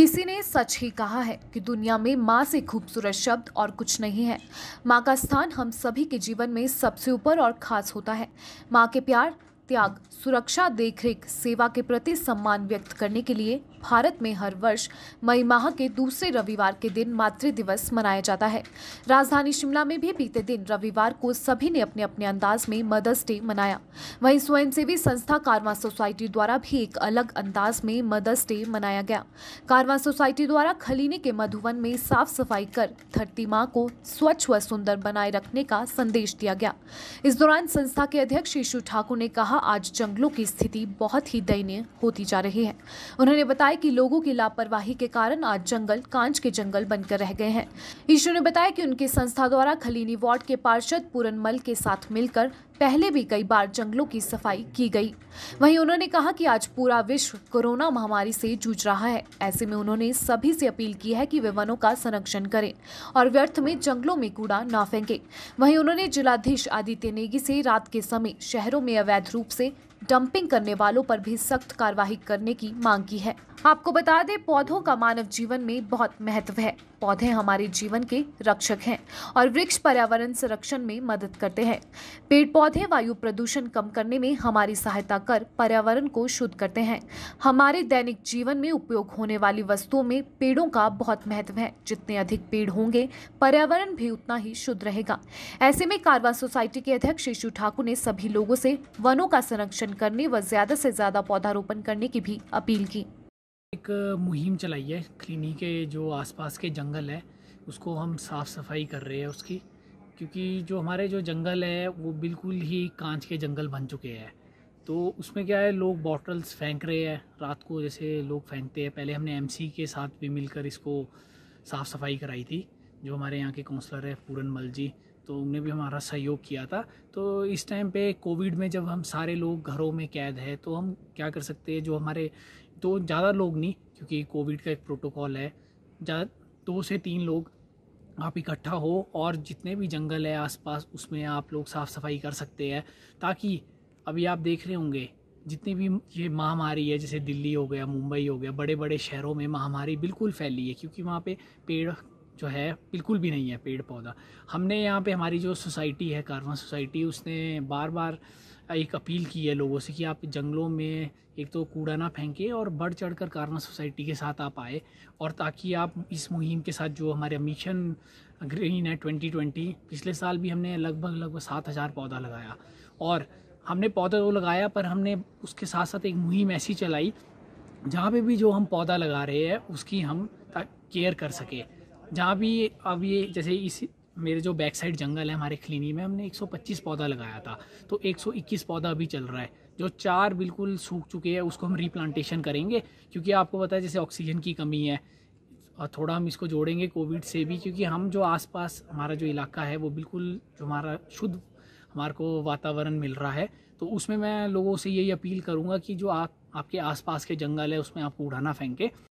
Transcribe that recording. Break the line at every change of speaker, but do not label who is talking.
किसी ने सच ही कहा है कि दुनिया में माँ से खूबसूरत शब्द और कुछ नहीं है माँ का स्थान हम सभी के जीवन में सबसे ऊपर और खास होता है माँ के प्यार त्याग सुरक्षा देखरेख सेवा के प्रति सम्मान व्यक्त करने के लिए भारत में हर वर्ष मई माह के दूसरे रविवार के दिन मातृ दिवस मनाया जाता है राजधानी शिमला में भी बीते दिन रविवार को सभी ने अपने अपने अंदाज में मदर्स डे मनाया वहीं स्वयंसेवी संस्था कारवा सोसाइटी द्वारा भी एक अलग अंदाज में मदर्स डे मनाया गया कारवा सोसाइटी द्वारा खलीने के मधुवन में साफ सफाई कर धरती माँ को स्वच्छ व सुंदर बनाए रखने का संदेश दिया गया इस दौरान संस्था के अध्यक्ष शिशु ठाकुर ने कहा आज जंगलों की स्थिति बहुत ही दयनीय होती जा रही है उन्होंने बताया कि लोगों की लापरवाही के कारण आज जंगल कांच के जंगल बनकर रह गए हैं ईश्वर ने बताया कि उनकी संस्था द्वारा खलीनी वार्ड के पार्षद पूरन मल के साथ मिलकर पहले भी कई बार जंगलों की सफाई की गई वहीं उन्होंने कहा कि आज पूरा विश्व कोरोना महामारी से जूझ रहा है ऐसे में उन्होंने सभी से अपील की है कि वे वनों का संरक्षण करें और व्यर्थ में जंगलों में कूड़ा ना फेंके वहीं उन्होंने जिलाधीश आदित्य नेगी से रात के समय शहरों में अवैध रूप सबसे डंपिंग करने वालों पर भी सख्त कार्रवाई करने की मांग की है आपको बता दें पौधों का मानव जीवन में बहुत महत्व है पौधे हमारे जीवन के रक्षक हैं और वृक्ष पर्यावरण संरक्षण में मदद करते हैं पेड़ पौधे वायु प्रदूषण कम करने में हमारी सहायता कर पर्यावरण को शुद्ध करते हैं हमारे दैनिक जीवन में उपयोग होने वाली वस्तुओं में पेड़ों का बहुत महत्व है जितने अधिक पेड़ होंगे पर्यावरण भी उतना ही शुद्ध रहेगा ऐसे में कारवा सोसाइटी के अध्यक्ष शिशु ठाकुर ने सभी लोगों से वनों का संरक्षण आयोजन करने व ज़्यादा से ज़्यादा पौधारोपण करने की भी अपील की
एक मुहिम चलाई है क्लिनिक के जो आसपास के जंगल है उसको हम साफ़ सफाई कर रहे हैं उसकी क्योंकि जो हमारे जो जंगल है वो बिल्कुल ही कांच के जंगल बन चुके हैं तो उसमें क्या है लोग बॉटल्स फेंक रहे हैं रात को जैसे लोग फेंकते हैं पहले हमने एमसी के साथ भी मिलकर इसको साफ़ सफाई कराई थी जो हमारे यहाँ के काउंसलर है पूरन मल जी तो उनने भी हमारा सहयोग किया था तो इस टाइम पे कोविड में जब हम सारे लोग घरों में कैद है तो हम क्या कर सकते हैं जो हमारे तो ज़्यादा लोग नहीं क्योंकि कोविड का एक प्रोटोकॉल है ज़्यादा दो से तीन लोग आप इकट्ठा हो और जितने भी जंगल है आसपास उसमें आप लोग साफ़ सफाई कर सकते हैं ताकि अभी आप देख रहे होंगे जितनी भी ये महामारी है जैसे दिल्ली हो गया मुंबई हो गया बड़े बड़े शहरों में महामारी बिल्कुल फैली है क्योंकि वहाँ पे पेड़ जो है बिल्कुल भी नहीं है पेड़ पौधा हमने यहाँ पे हमारी जो सोसाइटी है कारवा सोसाइटी उसने बार बार एक अपील की है लोगों से कि आप जंगलों में एक तो कूड़ा ना फेंके और बढ़ चढ़ कर कारवा सोसाइटी के साथ आप आए और ताकि आप इस मुहिम के साथ जो हमारे मिशन ग्रीन है ट्वेंटी ट्वेंटी पिछले साल भी हमने लगभग लगभग सात हज़ार पौधा लगाया और हमने पौधा तो लगाया पर हमने उसके साथ साथ एक मुहिम ऐसी चलाई जहाँ पे भी जो हम पौधा लगा रहे हैं उसकी हम केयर कर सके जहाँ भी अब ये जैसे इस मेरे जो बैक साइड जंगल है हमारे खिलनी में हमने 125 पौधा लगाया था तो 121 पौधा अभी चल रहा है जो चार बिल्कुल सूख चुके हैं उसको हम रीप्लांटेशन करेंगे क्योंकि आपको पता है जैसे ऑक्सीजन की कमी है और थोड़ा हम इसको जोड़ेंगे कोविड से भी क्योंकि हम जो आसपास हमारा जो इलाका है वो बिल्कुल जो हमारा शुद्ध हमारे को वातावरण मिल रहा है तो उसमें मैं लोगों से यही अपील करूँगा कि जो आप आपके आसपास के जंगल है उसमें आपको उड़ाना फेंकें